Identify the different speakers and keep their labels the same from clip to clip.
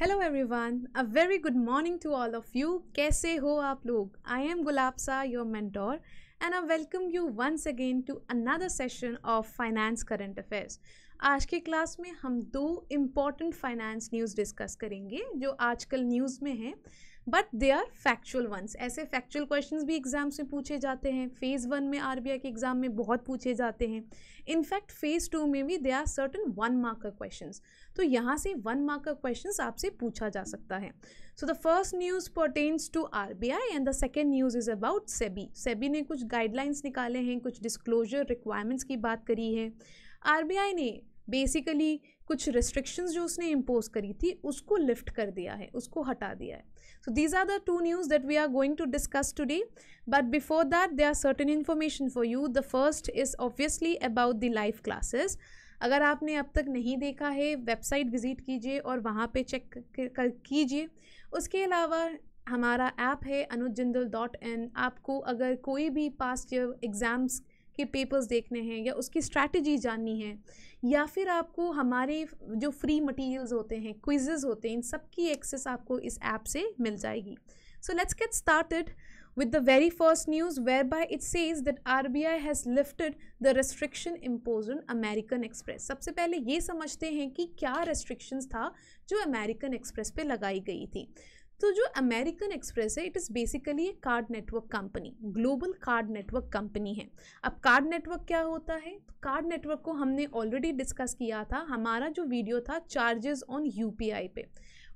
Speaker 1: Hello everyone a very good morning to all of you कैसे हो आप लोग I am Gulabsa your mentor and I welcome you once again to another session of finance current affairs आज के class में हम दो important finance news discuss करेंगे जो आजकल न्यूज़ में हैं but they are factual ones ऐसे फैक्चुअल क्वेश्चन भी एग्जाम से पूछे जाते हैं फेज़ वन में आर के एग्ज़ाम में बहुत पूछे जाते हैं इनफैक्ट फेज़ टू में भी they are certain one marker question तो यहाँ से वन मार्कर क्वेश्चन आपसे पूछा जा सकता है so the first news pertains to R B I and the second news is about SEBI SEBI ने कुछ गाइडलाइंस निकाले हैं कुछ डिस्क्लोजर रिक्वायरमेंट्स की बात करी है आर बी आई ने बेसिकली कुछ रिस्ट्रिक्शंस जो उसने इम्पोज करी थी उसको लिफ्ट कर दिया है उसको हटा दिया है so these are the two news that we are going to discuss today but before that they are certain information for you the first is obviously about the live classes अगर आपने अब तक नहीं देखा है वेबसाइट विज़िट कीजिए और वहाँ पे चेक कीजिए उसके अलावा हमारा ऐप है अनुज जिंदल डॉट इन आपको अगर कोई भी पास्ट एग्ज़ाम्स के पेपर्स देखने हैं या उसकी स्ट्रैटेजी जाननी है या फिर आपको हमारे जो फ्री मटेरियल्स होते हैं क्विजेज होते हैं इन सब की एक्सेस आपको इस ऐप से मिल जाएगी so let's get started with the very first news whereby it says that R B I has lifted the restriction impose on American Express सबसे पहले ये समझते हैं कि क्या रेस्ट्रिक्शंस था जो अमेरिकन एक्सप्रेस पर लगाई गई थी तो जो अमेरिकन एक्सप्रेस है it is basically a card network company global card network company है अब कार्ड नेटवर्क क्या होता है तो कार्ड नेटवर्क को हमने ऑलरेडी डिस्कस किया था हमारा जो वीडियो था चार्जेस ऑन यूपीआई पे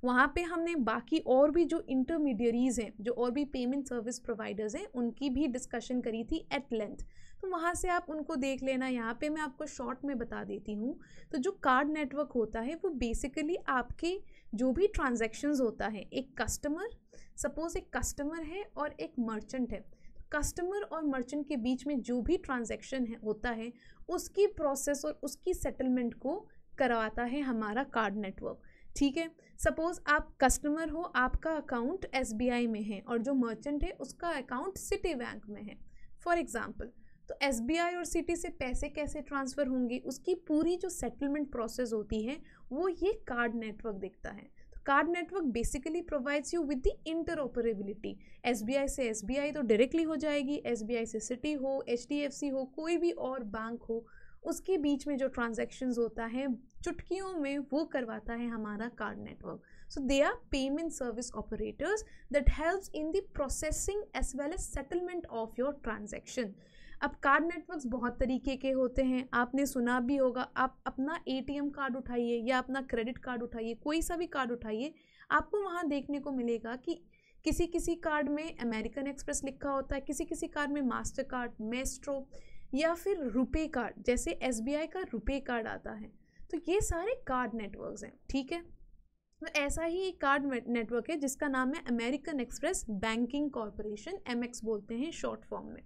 Speaker 1: वहाँ पे हमने बाकी और भी जो इंटरमीडियरीज़ हैं जो और भी पेमेंट सर्विस प्रोवाइडर्स हैं उनकी भी डिस्कशन करी थी एट लेंथ तो वहाँ से आप उनको देख लेना यहाँ पे मैं आपको शॉर्ट में बता देती हूँ तो जो कार्ड नेटवर्क होता है वो बेसिकली आपके जो भी ट्रांजेक्शन्स होता है एक कस्टमर सपोज़ एक कस्टमर है और एक मर्चेंट है कस्टमर और मर्चेंट के बीच में जो भी ट्रांजेक्शन है होता है उसकी प्रोसेस और उसकी सेटलमेंट को करवाता है हमारा कार्ड नेटवर्क ठीक है सपोज़ आप कस्टमर हो आपका अकाउंट एसबीआई में है और जो मर्चेंट है उसका अकाउंट सिटी बैंक में है फॉर एग्ज़ाम्पल तो एस और सिटी से पैसे कैसे ट्रांसफ़र होंगे उसकी पूरी जो सेटलमेंट प्रोसेस होती है वो ये कार्ड नेटवर्क देखता है card network basically provides you with the interoperability S से एस तो डायरेक्टली हो जाएगी एस से सिटी हो एच हो कोई भी और बैंक हो उसके बीच में जो ट्रांजेक्शन होता है चुटकियों में वो करवाता है हमारा card network so they are payment service operators that helps in the processing as well as settlement of your transaction अब कार्ड नेटवर्क्स बहुत तरीके के होते हैं आपने सुना भी होगा आप अपना एटीएम कार्ड उठाइए या अपना क्रेडिट कार्ड उठाइए कोई सा भी कार्ड उठाइए आपको वहाँ देखने को मिलेगा कि किसी किसी कार्ड में अमेरिकन एक्सप्रेस लिखा होता है किसी किसी कार्ड में मास्टर कार्ड मेस्ट्रो या फिर रुपे कार्ड जैसे एस का रुपे कार्ड आता है तो ये सारे कार्ड नेटवर्क हैं ठीक है तो ऐसा ही एक कार्ड नेटवर्क है जिसका नाम है American Express banking corporation M बोलते हैं शॉर्ट फॉर्म में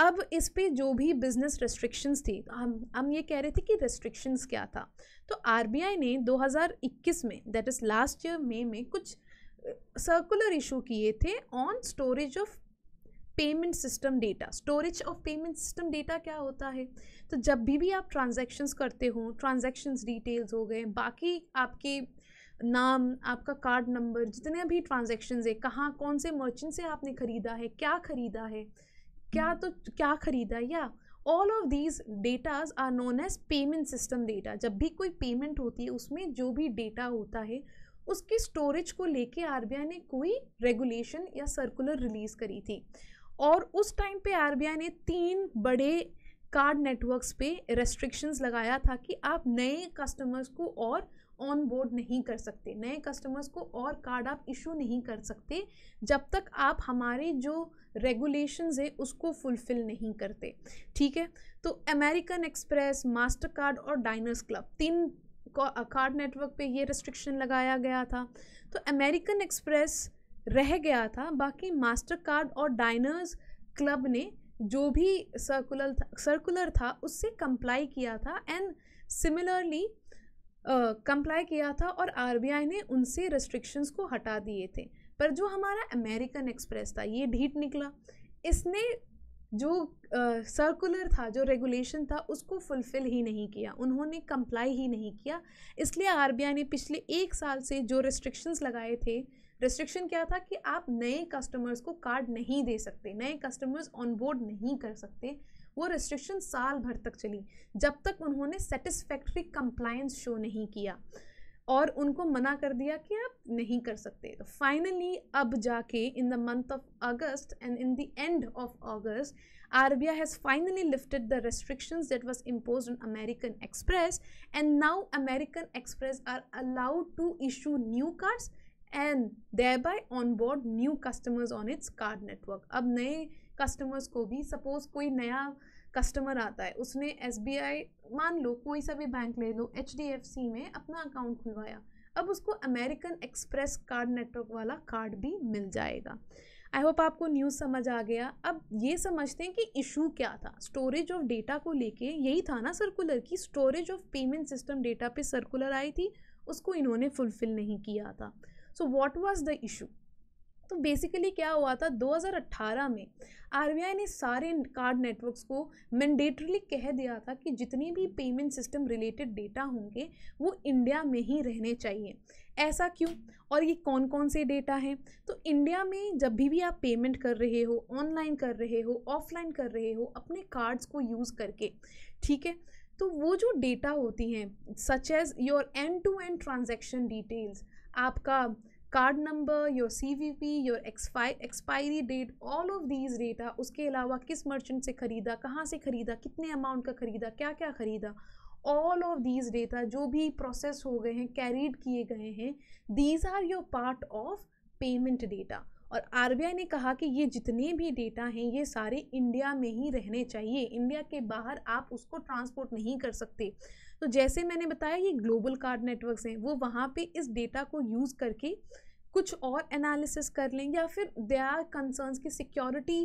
Speaker 1: अब इस पे जो भी बिजनेस रेस्ट्रिक्शंस थी हम हम ये कह रहे थे कि रेस्ट्रिक्शंस क्या था तो आर ने 2021 में दैट इज़ लास्ट ईयर में में कुछ सर्कुलर इशू किए थे on storage of payment system data storage of payment system data क्या होता है तो जब भी भी आप ट्रांजेक्शन्स करते हो ट्रांजेक्शन्स डिटेल्स हो गए बाकी आपके नाम आपका कार्ड नंबर जितने भी ट्रांजेक्शन्स है कहाँ कौन से मर्चेंट से आपने ख़रीदा है क्या ख़रीदा है क्या तो क्या ख़रीदा या all of these datas are known as payment system data जब भी कोई पेमेंट होती है उसमें जो भी डेटा होता है उसकी स्टोरेज को लेके आर ने कोई रेगुलेशन या सर्कुलर रिलीज़ करी थी और उस टाइम पे आर ने तीन बड़े कार्ड नेटवर्क्स पे रेस्ट्रिक्शंस लगाया था कि आप नए कस्टमर्स को और ऑन बोर्ड नहीं कर सकते नए कस्टमर्स को और कार्ड आप इशू नहीं कर सकते जब तक आप हमारे जो रेगुलेशंस है उसको फुलफ़िल नहीं करते ठीक है तो अमेरिकन एक्सप्रेस मास्टर कार्ड और डाइनर्स क्लब तीन कार्ड नेटवर्क पे ये रिस्ट्रिक्शन लगाया गया था तो अमेरिकन एक्सप्रेस रह गया था बाकी मास्टर कार्ड और डाइनर्स क्लब ने जो भी सर्कुलर था सर्कुलर था उससे कंप्लाई किया था एंड सिमिलरली कंप्लाई किया था और आर ने उनसे रेस्ट्रिक्शंस को हटा दिए थे पर जो हमारा अमेरिकन एक्सप्रेस था ये ढीट निकला इसने जो सर्कुलर uh, था जो रेगुलेशन था उसको फुलफ़िल ही नहीं किया उन्होंने कंप्लाई ही नहीं किया इसलिए आर ने पिछले एक साल से जो रेस्ट्रिक्शंस लगाए थे रेस्ट्रिक्शन क्या था कि आप नए कस्टमर्स को कार्ड नहीं दे सकते नए कस्टमर्स ऑन बोर्ड नहीं कर सकते वो रिस्ट्रिक्शन साल भर तक चली जब तक उन्होंने सेटिस्फैक्ट्री कंप्लायंस शो नहीं किया और उनको मना कर दिया कि आप नहीं कर सकते तो फाइनली अब जाके in the month of August and in the end of August R B I has finally lifted the restrictions that was impose on American Express and now American Express are allowed to issue new cards and thereby on board new customers on its card network अब नए customers को भी suppose कोई नया customer आता है उसने S मान लो कोई सा भी बैंक ले लो एच में अपना अकाउंट खुलवाया अब उसको अमेरिकन एक्सप्रेस कार्ड नेटवर्क वाला कार्ड भी मिल जाएगा आई होप आपको न्यूज़ समझ आ गया अब ये समझते हैं कि इशू क्या था स्टोरेज ऑफ डेटा को लेके यही था ना सर्कुलर की storage of payment system data पे सर्कुलर आई थी उसको इन्होंने फुलफ़िल नहीं किया था so what was the issue तो बेसिकली क्या हुआ था 2018 में आर ने सारे कार्ड नेटवर्क्स को मैंडेटरली कह दिया था कि जितने भी पेमेंट सिस्टम रिलेटेड डेटा होंगे वो इंडिया में ही रहने चाहिए ऐसा क्यों और ये कौन कौन से डेटा हैं तो इंडिया में जब भी भी आप पेमेंट कर रहे हो ऑनलाइन कर रहे हो ऑफलाइन कर रहे हो अपने कार्ड्स को यूज़ करके ठीक है तो वो जो डेटा होती हैं such as your end to end transaction details आपका card number your CVP your expiry expiry date all of these data उसके अलावा किस मर्चेंट से ख़रीदा कहाँ से ख़रीदा कितने अमाउंट का ख़रीदा क्या क्या ख़रीदा ऑल ऑफ दीज डेटा जो भी प्रोसेस हो गए हैं कैरीड किए गए हैं these are your part of payment data और आर ने कहा कि ये जितने भी डेटा हैं ये सारे इंडिया में ही रहने चाहिए इंडिया के बाहर आप उसको ट्रांसपोर्ट नहीं कर सकते तो जैसे मैंने बताया ये ग्लोबल कार्ड नेटवर्क्स हैं वो वहाँ पे इस डेटा को यूज़ करके कुछ और एनालिसिस कर लें या फिर दे आर कंसर्न्स की सिक्योरिटी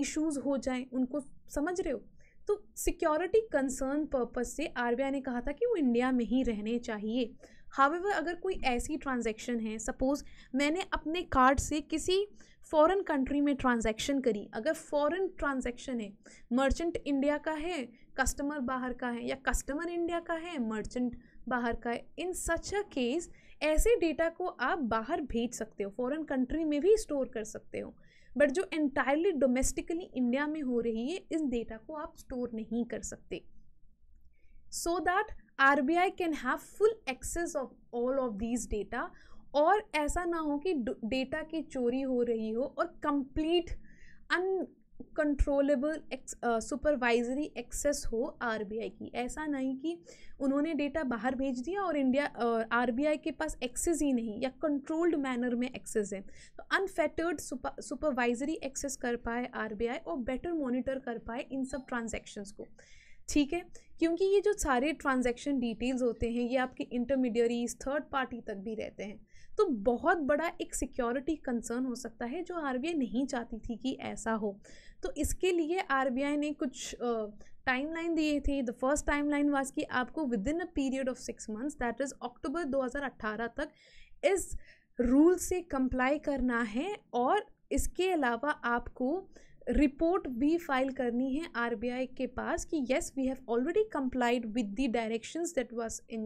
Speaker 1: इश्यूज हो जाएं उनको समझ रहे हो तो सिक्योरिटी कंसर्न पर्पज़ से आर ने कहा था कि वो इंडिया में ही रहने चाहिए हावेवर अगर कोई ऐसी ट्रांजेक्शन है सपोज़ मैंने अपने कार्ड से किसी फॉरेन कंट्री में ट्रांजेक्शन करी अगर फॉरेन ट्रांजेक्शन है मर्चेंट इंडिया का है कस्टमर बाहर का है या कस्टमर इंडिया का है मर्चेंट बाहर का है इन सच अ केस ऐसे डेटा को आप बाहर भेज सकते हो फॉरेन कंट्री में भी स्टोर कर सकते हो बट जो एंटायरली डोमेस्टिकली इंडिया में हो रही है इस डेटा को आप स्टोर नहीं कर सकते so that R B I can have full access of all of these data और ऐसा ना हो कि डेटा की चोरी हो रही हो और complete uncontrollable supervisory access हो आरबीआई की ऐसा नहीं कि उन्होंने डेटा बाहर भेज दिया और इंडिया आरबीआई uh, के पास एक्सेस ही नहीं या कंट्रोल्ड मैनर में एक्सेस है तो अनफेटर्ड सुपरवाइजरी एक्सेस कर पाए आरबीआई और बेटर मॉनिटर कर पाए इन सब ट्रांजेक्शन्स को ठीक है क्योंकि ये जो सारे ट्रांजेक्शन डिटेल्स होते हैं ये आपके इंटरमीडियरीज थर्ड पार्टी तक भी रहते हैं तो बहुत बड़ा एक सिक्योरिटी कंसर्न हो सकता है जो आर नहीं चाहती थी कि ऐसा हो तो इसके लिए आर ने कुछ टाइम लाइन दी थी the first timeline was कि आपको within a period of six months that is October 2018 तक इस रूल से कंप्लाई करना है और इसके अलावा आपको रिपोर्ट भी फाइल करनी है आर के पास कि yes we have already complied with the direction that was in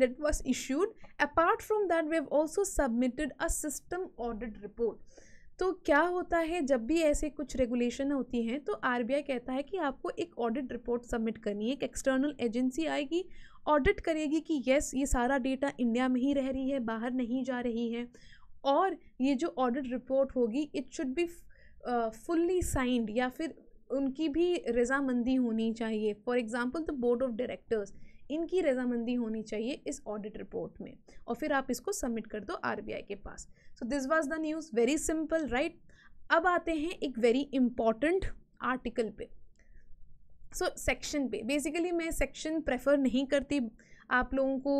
Speaker 1: that was issued apart from that we have also submitted a system audit report तो क्या होता है जब भी ऐसे कुछ रेगुलेशन होती हैं तो आर कहता है कि आपको एक ऑडिट रिपोर्ट सबमिट करनी है एक एक्सटर्नल एजेंसी आएगी ऑडिट करेगी कि यस ये सारा डेटा इंडिया में ही रह रही है बाहर नहीं जा रही है और ये जो ऑडिट रिपोर्ट होगी it should be fully signed या फिर उनकी भी रजामंदी होनी चाहिए for example the board of directors इनकी रजामंदी होनी चाहिए इस ऑडिट रिपोर्ट में और फिर आप इसको सबमिट कर दो आरबीआई के पास so this was the news very simple right अब आते हैं एक वेरी इम्पॉर्टेंट आर्टिकल पे सो so, सेक्शन पे बेसिकली मैं सेक्शन प्रेफर नहीं करती आप लोगों को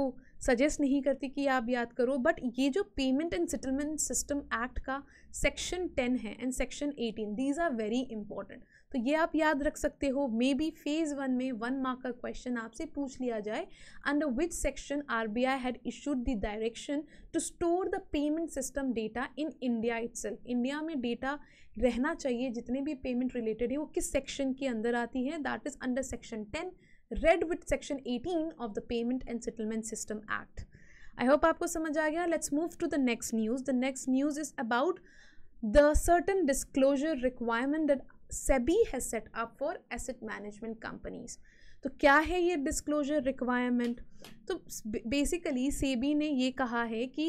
Speaker 1: सजेस्ट नहीं करती कि आप याद करो बट ये जो payment and settlement system act का सेक्शन टेन है and section eighteen these are very important तो ये आप याद रख सकते हो मे बी फेज़ वन में वन मार्क का क्वेश्चन आपसे पूछ लिया जाए under which section R B I had issued the direction to store the payment system data in India it India में डेटा रहना चाहिए जितने भी पेमेंट रिलेटेड है वो किस सेक्शन के अंदर आती है that is under section ten read with section eighteen of the payment and settlement system act I hope आपको समझ आ गया let's move to the next news the next news is about the certain disclosure requirement that SEBI has set up for asset management companies तो क्या है ये disclosure requirement तो basically SEBI ने ये कहा है कि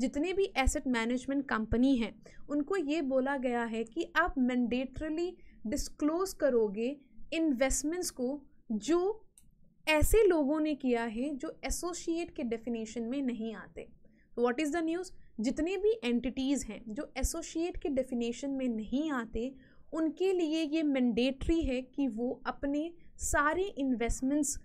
Speaker 1: जितने भी एसेट मैनेजमेंट कंपनी हैं उनको ये बोला गया है कि आप मैंडेटरली डिस्क्लोज करोगे इन्वेस्टमेंट्स को जो ऐसे लोगों ने किया है जो एसोशिएट के डेफिनेशन में नहीं आते तो व्हाट इज़ द न्यूज़ जितने भी एंटिटीज़ हैं जो एसोशिएट के डेफिनेशन में नहीं आते उनके लिए ये मैंडेटरी है कि वो अपने सारे इन्वेस्टमेंट्स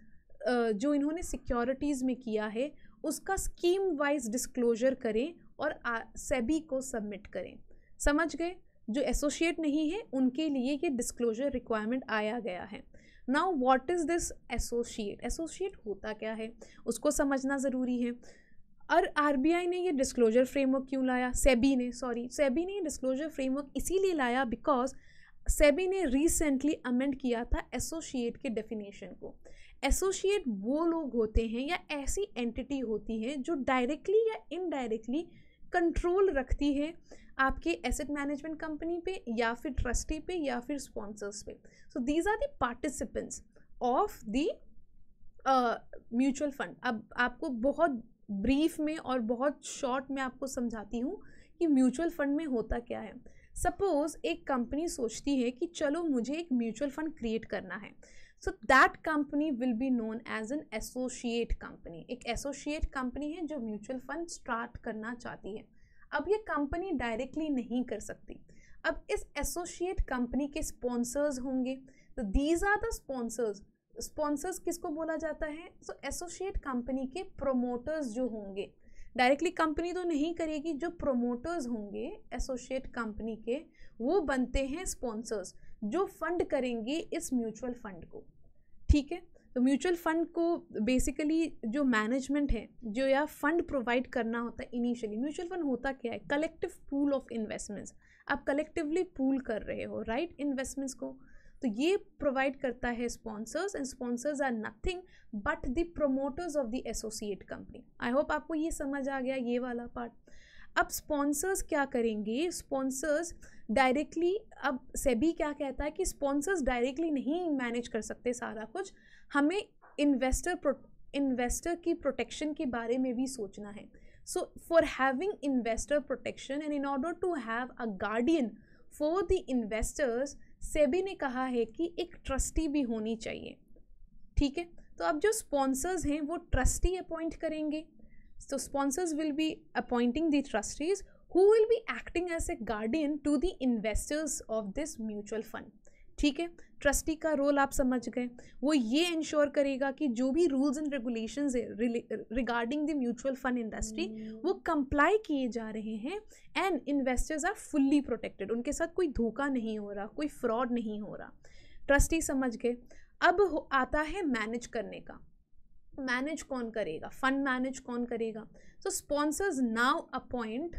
Speaker 1: जो इन्होंने सिक्योरिटीज़ में किया है उसका स्कीम वाइज डिस्क्लोजर करें और सेबी को सबमिट करें समझ गए जो एसोशिएट नहीं है उनके लिए ये डिस्क्लोजर रिक्वायरमेंट आया गया है now what is this associate associate होता क्या है उसको समझना ज़रूरी है और आर ने ये डिस्क्लोजर फ्रेमवर्क क्यों लाया सेबी ने सॉरी सेबी ने ये डिस्क्लोजर फ्रेमवर्क इसीलिए लाया बिकॉज सेबी ने रिसेंटली अमेंड किया था एसोशिएट के डेफिनेशन को एसोशिएट वो लोग होते हैं या ऐसी एंटिटी होती है जो डायरेक्टली या इनडायरेक्टली कंट्रोल रखती है आपके एसेट मैनेजमेंट कंपनी पे या फिर ट्रस्टी पे या फिर स्पॉन्सर्स पे so these are participants of the mutual fund अब आपको बहुत ब्रीफ में और बहुत शॉर्ट में आपको समझाती हूँ कि म्यूचुअल फंड में होता क्या है सपोज़ एक कंपनी सोचती है कि चलो मुझे एक म्यूचुअल फंड क्रिएट करना है so that company will be known as an associate company एक एसोशिएट कंपनी है जो म्यूचुअल फंड स्टार्ट करना चाहती है अब ये कंपनी डायरेक्टली नहीं कर सकती अब इस एसोशिएट कंपनी के स्पॉन्सर्स होंगे तो these are the sponsors sponsors किसको बोला जाता है सो एसोशिएट कंपनी के प्रोमोटर्स जो होंगे डायरेक्टली कंपनी तो नहीं करेगी जो प्रोमोटर्स होंगे एसोसिएट कंपनी के वो बनते हैं स्पॉन्सर्स जो फंड करेंगे इस म्यूचुअल फंड को ठीक है तो म्यूचुअल फंड को बेसिकली जो मैनेजमेंट है जो या फंड प्रोवाइड करना होता है इनिशियली म्यूचुअल फंड होता क्या है कलेक्टिव पूल ऑफ इन्वेस्टमेंट्स आप कलेक्टिवली पूल कर रहे हो राइट right? इन्वेस्टमेंट्स को तो ये प्रोवाइड करता है sponsors and sponsors are nothing but the promoters of the associate company I hope आपको ये समझ आ गया ये वाला पार्ट अब स्पॉन्सर्स क्या करेंगे स्पॉन्सर्स डायरेक्टली अब सेबी क्या कहता है कि स्पॉन्सर्स डायरेक्टली नहीं मैनेज कर सकते सारा कुछ हमें इन्वेस्टर इन्वेस्टर की प्रोटेक्शन के बारे में भी सोचना है so for having investor protection and in order to have a guardian for the investors SEBI ने कहा है कि एक ट्रस्टी भी होनी चाहिए ठीक है तो अब जो स्पॉन्सर्स हैं वो ट्रस्टी अपॉइंट करेंगे तो sponsors will be appointing the trustees who will be acting as a guardian to the investors of this mutual fund ठीक है ट्रस्टी का रोल आप समझ गए वो ये इंश्योर करेगा कि जो भी rules and regulation regarding the mutual fund industry वो कंप्लाई किए जा रहे हैं and investors are fully protected उनके साथ कोई धोखा नहीं हो रहा कोई फ्रॉड नहीं हो रहा ट्रस्टी समझ गए अब आता है मैनेज करने का मैनेज कौन करेगा फंड मैनेज कौन करेगा so sponsors now appoint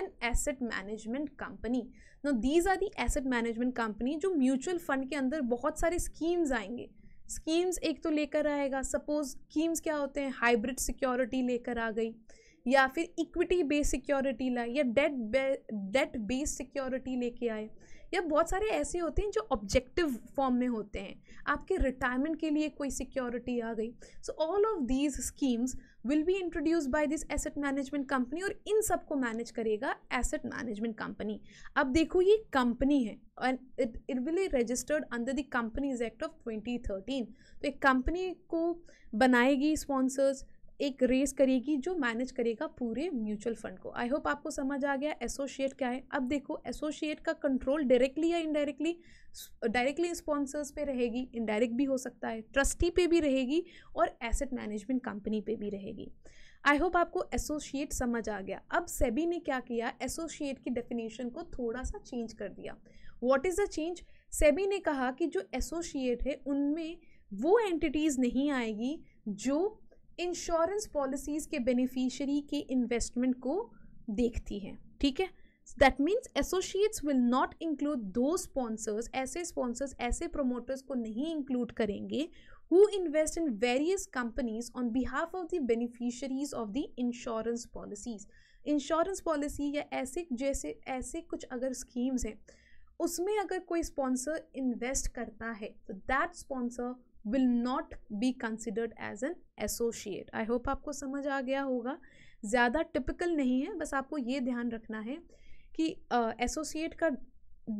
Speaker 1: an asset management company ना these are the asset management company जो म्यूचुअल फंड के अंदर बहुत सारे स्कीम्स आएंगे स्कीम्स एक तो लेकर आएगा सपोज स्कीम्स क्या होते हैं हाइब्रिड सिक्योरिटी लेकर आ गई या फिर इक्विटी बेस्ड सिक्योरिटी लाए या डेट डेट बेस्ड सिक्योरिटी लेके आए या बहुत सारे ऐसे होते हैं जो ऑब्जेक्टिव फॉर्म में होते हैं आपके रिटायरमेंट के लिए कोई सिक्योरिटी आ गई so all of these schemes will be introduce by this asset management company और इन सब को मैनेज करेगा एसेट मैनेजमेंट कंपनी अब देखो ये कंपनी है and it it will registered under the companies act of 2013 तो एक कंपनी को बनाएगी स्पॉन्सर्स एक रेस करेगी जो मैनेज करेगा पूरे म्यूचुअल फंड को आई होप आपको समझ आ गया एसोशिएट क्या है अब देखो एसोशिएट का कंट्रोल डायरेक्टली या इनडायरेक्टली डायरेक्टली स्पॉन्सर्स पे रहेगी इनडायरेक्ट भी हो सकता है ट्रस्टी पे भी रहेगी और एसेट मैनेजमेंट कंपनी पे भी रहेगी आई होप आपको एसोशिएट समझ आ गया अब सेबी ने क्या किया एसोशिएट की डेफिनेशन को थोड़ा सा चेंज कर दिया what is the change SEBI ने कहा कि जो एसोशिएट है उनमें वो एंटिटीज़ नहीं आएगी जो इंश्योरेंस पॉलिसीज के बेनिफिशियरी के इन्वेस्टमेंट को देखती है ठीक है that means associates will not include दो स्पॉन्सर्स ऐसे स्पॉन्सर्स ऐसे प्रोमोटर्स को नहीं इंक्लूड करेंगे who invest in various companies on behalf of the beneficiaries of the insurance policies insurance policy या ऐसे जैसे ऐसे कुछ अगर स्कीम्स हैं उसमें अगर कोई स्पॉन्सर इन्वेस्ट करता है तो that sponsor will not be considered as an associate I hope आपको समझ आ गया होगा ज़्यादा टिपिकल नहीं है बस आपको ये ध्यान रखना है कि एसोसिएट uh, का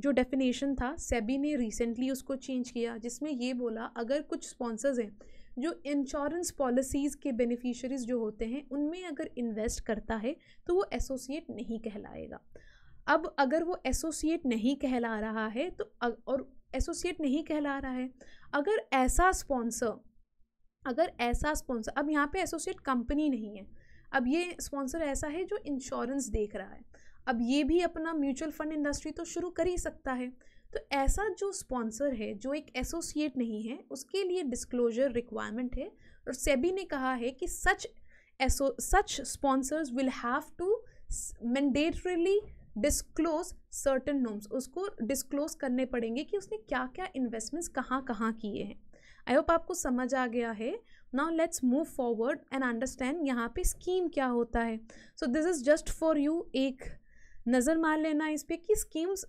Speaker 1: जो डेफिनेशन था सेबी ने रिसेंटली उसको चेंज किया जिसमें ये बोला अगर कुछ स्पॉन्सर्स हैं जो इंश्योरेंस पॉलिसीज़ के बेनिफिशरीज जो होते हैं उनमें अगर इन्वेस्ट करता है तो वो एसोसिएट नहीं कहलाएगा अब अगर वो एसोसिएट नहीं कहला रहा है तो और एसोसिएट नहीं कहला रहा है अगर ऐसा स्पॉन्सर अगर ऐसा स्पॉन्सर अब यहाँ पे एसोसिएट कंपनी नहीं है अब ये स्पॉन्सर ऐसा है जो इंश्योरेंस देख रहा है अब ये भी अपना म्यूचुअल फंड इंडस्ट्री तो शुरू कर ही सकता है तो ऐसा जो स्पॉन्सर है जो एक एसोसिएट नहीं है उसके लिए डिस्क्लोजर रिक्वायरमेंट है और सेबी ने कहा है कि सच एसो such sponsors will have to mandatorily disclose certain norms उसको डिस्क्लोज करने पड़ेंगे कि उसने क्या क्या इन्वेस्टमेंट्स कहाँ कहाँ किए हैं आई होप आपको समझ आ गया है now let's move forward and understand यहाँ पे स्कीम क्या होता है so this is just for you एक नज़र मार लेना इस पर कि schemes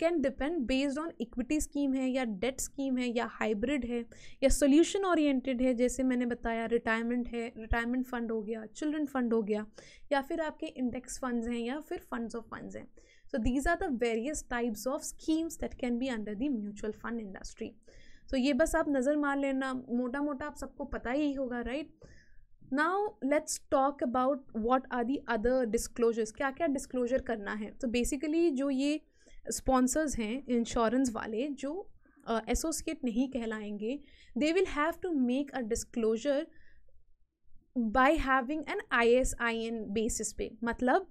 Speaker 1: can depend based on equity scheme है या डेट स्कीम है या हाइब्रिड है या सोल्यूशन ओरिएंटेड है जैसे मैंने बताया रिटायरमेंट है रिटायरमेंट फंड हो गया चिल्ड्रन फंड हो गया या फिर आपके इंडेक्स फंड्स हैं या फिर फंड्स ऑफ फंड्स हैं so these are the various types of schemes that can be under the mutual fund industry so ये बस आप नज़र मार लेना मोटा मोटा आप सबको पता ही होगा right now let's talk about what are the other disclosures क्या क्या डिस्क्लोजर करना है तो so बेसिकली जो ये स्पॉन्सर्स हैं इंश्योरेंस वाले जो एसोसिएट uh, नहीं कहलाएंगे they will have to make a disclosure by having an I S I N basis पे मतलब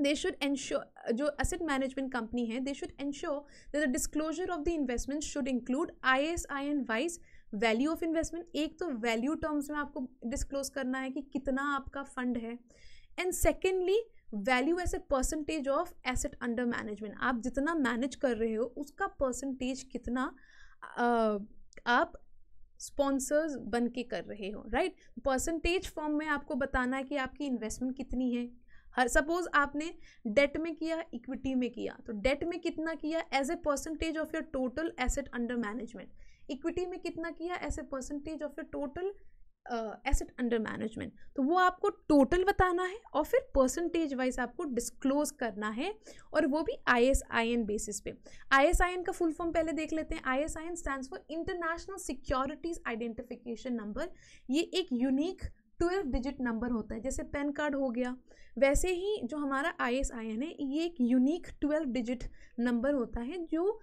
Speaker 1: दे शुड इंश्योर जो असेट मैनेजमेंट कंपनी है they should ensure the disclosure of the investment should include I S I N wise value of investment एक तो value terms में आपको disclose करना है कि कितना आपका फंड है and secondly value as a percentage of asset under management आप जितना मैनेज कर रहे हो उसका परसेंटेज कितना uh, आप स्पॉन्सर्स बन के कर रहे हो राइट परसेंटेज फॉर्म में आपको बताना है कि आपकी इन्वेस्टमेंट कितनी है हर सपोज आपने डेट में किया इक्विटी में किया तो डेट में कितना किया as a percentage of your total asset under management equity में कितना किया as a percentage of your total asset under management तो वो आपको टोटल बताना है और फिर परसेंटेज वाइज आपको डिस्क्लोज करना है और वो भी I S I N basis पे आई एस आई एन का फुल फॉर्म पहले देख लेते हैं I S I N stand for international securities identification number ये एक यूनिक ट्वेल्व डिजिट नंबर होता है जैसे पैन कार्ड हो गया वैसे ही जो हमारा आई एस आई एन है ये एक यूनिक ट्वेल्व डिजिट नंबर होता है जो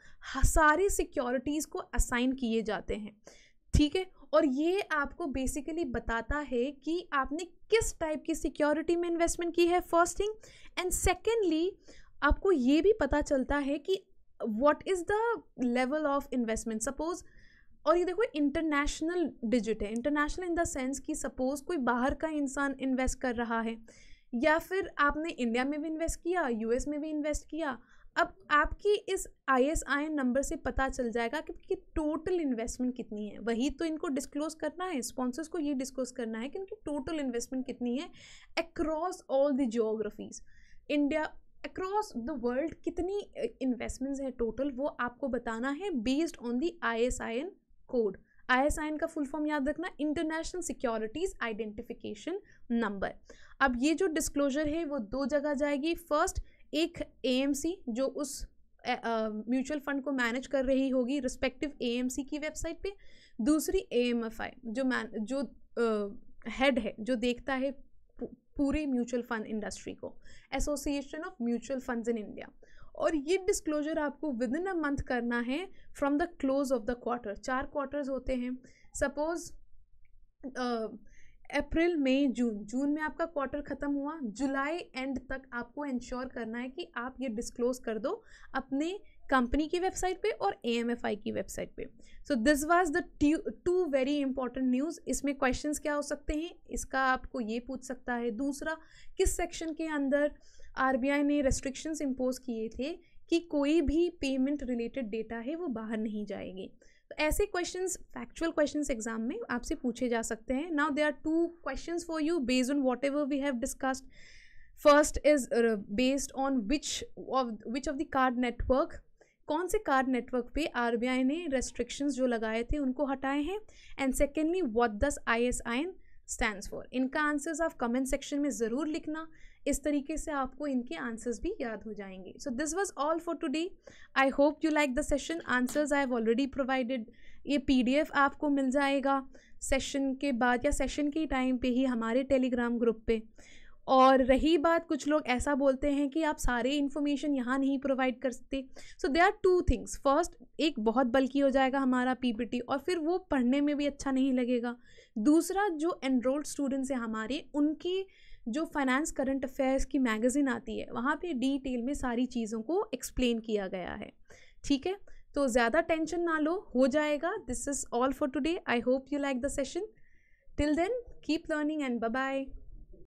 Speaker 1: सारी सिक्योरिटीज़ को असाइन किए जाते हैं ठीक है और ये आपको बेसिकली बताता है कि आपने किस टाइप की सिक्योरिटी में इन्वेस्टमेंट की है फर्स्ट थिंग एंड सेकेंडली आपको ये भी पता चलता है कि what is the level of investment suppose और ये देखो इंटरनेशनल डिजिट है इंटरनेशनल इन द सेंस कि सपोज़ कोई बाहर का इंसान इन्वेस्ट कर रहा है या फिर आपने इंडिया में भी इन्वेस्ट किया यूएस में भी इन्वेस्ट किया अब आपकी इस I S I N number से पता चल जाएगा कि, कि टोटल इन्वेस्टमेंट कितनी है वही तो इनको डिस्क्लोज करना है स्पॉन्सर्स को ये डिस्क्लोज करना है कि इनकी टोटल इन्वेस्टमेंट कितनी है across all the geographies India across the world कितनी इन्वेस्टमेंट्स हैं टोटल वो आपको बताना है based on the I S I N code I I S N का फुल फॉर्म याद रखना इंटरनेशनल सिक्योरिटीज आइडेंटिफिकेशन नंबर अब ये जो डिस्क्लोजर है वो दो जगह जाएगी फर्स्ट एक ए जो उस म्यूचुअल फंड को मैनेज कर रही होगी रिस्पेक्टिव ए की वेबसाइट पे दूसरी आई जो मैन जो हेड है जो देखता है पूरे म्यूचुअल फंड इंडस्ट्री को association of mutual funds in India और ये डिस्क्लोजर आपको विद इन अ मंथ करना है from the close of the quarter चार क्वार्टर्स होते हैं सपोज़ अप्रैल मई जून जून में आपका क्वार्टर ख़त्म हुआ जुलाई एंड तक आपको इंश्योर करना है कि आप ये डिस्क्लोज कर दो अपने कंपनी की वेबसाइट पे और ए की वेबसाइट पे so this was the two very important news इसमें क्वेश्चंस क्या हो सकते हैं इसका आपको ये पूछ सकता है दूसरा किस सेक्शन के अंदर आर ने रेस्ट्रिक्शंस इम्पोज किए थे कि कोई भी पेमेंट रिलेटेड डेटा है वो बाहर नहीं जाएगी तो ऐसे क्वेश्चन फैक्चुअल क्वेश्चन एग्जाम में आपसे पूछे जा सकते हैं now there are two question for you based on whatever we have discussed first is based on which of which of the card network कौन से कार्ड नेटवर्क पे आर ने रेस्ट्रिक्शंस जो लगाए थे उनको हटाए हैं and secondly what does I S I N stand for इनका आंसर्स आप कमेंट सेक्शन में ज़रूर लिखना इस तरीके से आपको इनके आंसर्स भी याद हो जाएंगे so this was all for today I hope you like the session answers I have already provided ये एफ आपको मिल जाएगा सेशन के बाद या सेशन के टाइम पे ही हमारे टेलीग्राम ग्रुप पे और रही बात कुछ लोग ऐसा बोलते हैं कि आप सारे इन्फॉर्मेशन यहाँ नहीं प्रोवाइड कर सकते so they are two things first एक बहुत बल्कि हो जाएगा हमारा पीपीटी और फिर वो पढ़ने में भी अच्छा नहीं लगेगा दूसरा जो एनरोल्ड स्टूडेंट्स हैं हमारे उनकी जो फाइनेंस करंट अफेयर्स की मैगज़ीन आती है वहाँ पे डिटेल में सारी चीज़ों को एक्सप्लेन किया गया है ठीक है तो ज़्यादा टेंशन ना लो हो जाएगा this is all for today I hope you like the session till then keep learning and bye